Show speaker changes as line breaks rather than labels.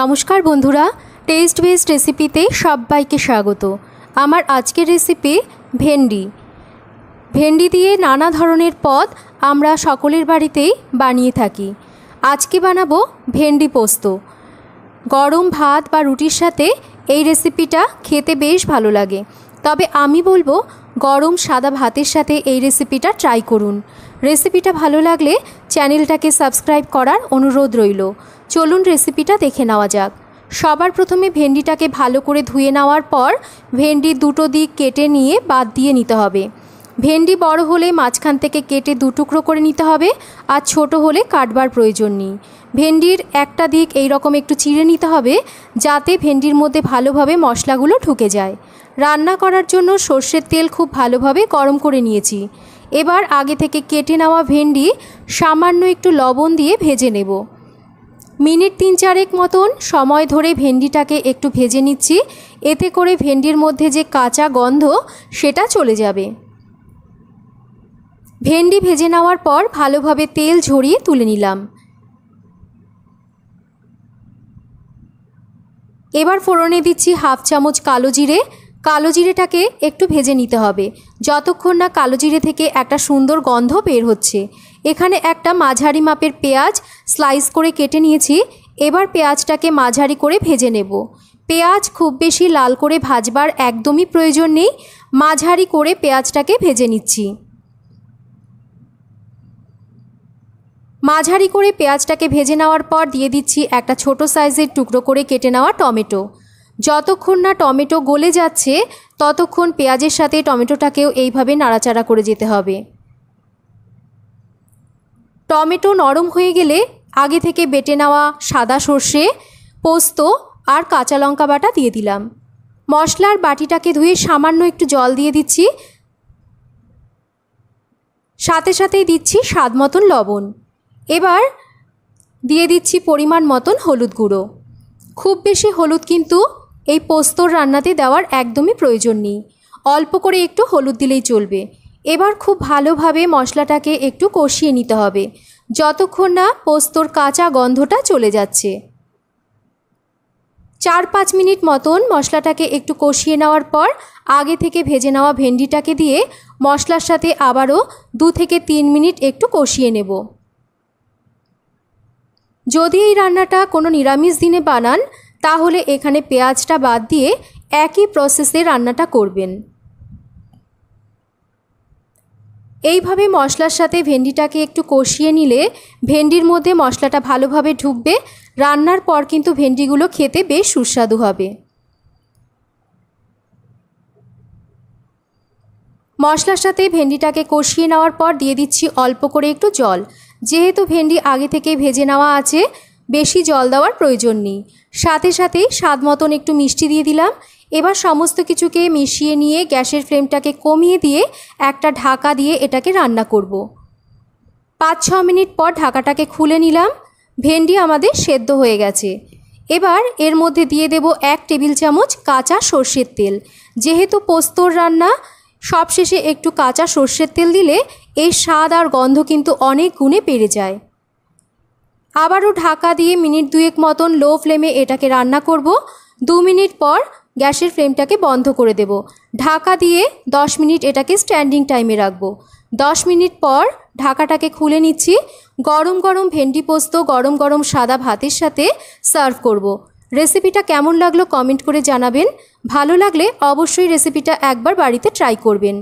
নমস্কার বন্ধুরা test base রেসিপিতে সবাইকে স্বাগত আমার আজকের রেসিপি ভেন্ডি ভেন্ডি দিয়ে নানা ধরনের পদ আমরা সকলের বাড়িতেই বানিয়ে থাকি আজকে বানাবো ভেন্ডি পোস্ত গরম ভাত বা রুটির সাথে এই রেসিপিটা খেতে বেশ ভালো লাগে তবে আমি বলবো গরম সাদা ভাতের সাথে এই রেসিপিটা ট্রাই করুন রেসিপিটা ভালো লাগলে চ্যানেলটাকে সাবস্ক্রাইব করার অনুরোধ রইল চলুন রেসিপিটা দেখে নেওয়া যাক সবার প্রথমে ভেন্ডিটাকে ভালো করে ধুয়ে নেওয়ার পর ভেন্ডির দুটো দিক কেটে নিয়ে বাদ দিয়ে নিতে হবে ভেন্ডি বড় হলে মাঝখান থেকে কেটে দু টুকরো করে নিতে হবে আর ছোট হলে কাটবার প্রয়োজন নেই ভেন্ডির একটা দিক এই রকম একটু চিড়ে নিতে হবে যাতে ভেন্ডির মধ্যে ভালোভাবে মশলাগুলো ঢুকে যায় রান্না করার জন্য সর্ষের তেল খুব ভালোভাবে গরম করে নিয়েছি এবার আগে থেকে কেটে নেওয়া ভেন্ডি সামান্য একটু লবণ দিয়ে ভেজে নেব মিনিট তিন চারেক মতন সময় ধরে ভেন্ডিটাকে একটু ভেজে নিচ্ছি এতে করে ভেন্ডির মধ্যে যে কাঁচা গন্ধ সেটা চলে যাবে ভেন্ডি ভেজে নেওয়ার পর ভালোভাবে তেল ঝরিয়ে তুলে নিলাম এবার ফোড়নে দিচ্ছি হাফ চামচ কালো জিরে কালো জিরেটাকে একটু ভেজে নিতে হবে যতক্ষণ না কালো জিরে থেকে একটা সুন্দর গন্ধ বের হচ্ছে এখানে একটা মাঝারি মাপের পেঁয়াজ স্লাইস করে কেটে নিয়েছি এবার পেঁয়াজটাকে মাঝারি করে ভেজে নেব পেঁয়াজ খুব বেশি লাল করে ভাজবার একদমই প্রয়োজন নেই মাঝারি করে পেঁয়াজটাকে ভেজে নিচ্ছি মাঝারি করে পেঁয়াজটাকে ভেজে নেওয়ার পর দিয়ে দিচ্ছি একটা ছোট সাইজের টুকরো করে কেটে নেওয়া টমেটো যতক্ষণ না টমেটো গলে যাচ্ছে ততক্ষণ পেঁয়াজের সাথে টমেটোটাকেও এইভাবে নাড়াচাড়া করে যেতে হবে টমেটো নরম হয়ে গেলে আগে থেকে বেটে নেওয়া সাদা সর্ষে পোস্ত আর কাঁচা লঙ্কা বাটা দিয়ে দিলাম মশলার বাটিটাকে ধুয়ে সামান্য একটু জল দিয়ে দিচ্ছি সাথে সাথেই দিচ্ছি স্বাদ মতন লবণ এবার দিয়ে দিচ্ছি পরিমাণ মতন হলুদ গুঁড়ো খুব বেশি হলুদ কিন্তু এই পোস্তর রান্নাতে দেওয়ার একদমই প্রয়োজন নেই অল্প করে একটু হলুদ দিলেই চলবে এবার খুব ভালোভাবে মশলাটাকে একটু কষিয়ে নিতে হবে যতক্ষণ না পোস্তর কাঁচা গন্ধটা চলে যাচ্ছে চার পাঁচ মিনিট মতন মশলাটাকে একটু কষিয়ে নেওয়ার পর আগে থেকে ভেজে নেওয়া ভেন্ডিটাকে দিয়ে মশলার সাথে আবারও দু থেকে তিন মিনিট একটু কষিয়ে নেব যদি এই রান্নাটা কোনো নিরামিষ দিনে বানান তাহলে এখানে পেঁয়াজটা বাদ দিয়ে একই প্রসেসে রান্নাটা করবেন এইভাবে মশলার সাথে ভেন্ডিটাকে একটু কষিয়ে নিলে ভেন্ডির মধ্যে মশলাটা ভালোভাবে ঢুকবে রান্নার পর কিন্তু ভেন্ডিগুলো খেতে বেশ সুস্বাদু হবে মশলার সাথে ভেন্ডিটাকে কষিয়ে নেওয়ার পর দিয়ে দিচ্ছি অল্প করে একটু জল যেহেতু ভেন্ডি আগে থেকে ভেজে নেওয়া আছে বেশি জল দেওয়ার প্রয়োজন নেই সাথে সাথেই স্বাদ মতন একটু মিষ্টি দিয়ে দিলাম এবার সমস্ত কিছুকে মিশিয়ে নিয়ে গ্যাসের ফ্লেমটাকে কমিয়ে দিয়ে একটা ঢাকা দিয়ে এটাকে রান্না করব। পাঁচ ছ মিনিট পর ঢাকাটাকে খুলে নিলাম ভেন্ডি আমাদের সেদ্ধ হয়ে গেছে এবার এর মধ্যে দিয়ে দেব এক টেবিল চামচ কাঁচা সর্ষের তেল যেহেতু পোস্তর রান্না সবশেষে একটু কাঁচা সর্ষের তেল দিলে এই স্বাদ আর গন্ধ কিন্তু অনেক গুণে বেড়ে যায় আবারও ঢাকা দিয়ে মিনিট দুয়েক মতন লো ফ্লেমে এটাকে রান্না করব দু মিনিট পর গ্যাসের ফ্লেমটাকে বন্ধ করে দেব ঢাকা দিয়ে 10 মিনিট এটাকে স্ট্যান্ডিং টাইমে রাখব 10 মিনিট পর ঢাকাটাকে খুলে নিচ্ছি গরম গরম ভেন্ডি পোস্ত গরম গরম সাদা ভাতের সাথে সার্ভ করব রেসিপিটা কেমন লাগলো কমেন্ট করে জানাবেন ভালো লাগলে অবশ্যই রেসিপিটা একবার বাড়িতে ট্রাই করবেন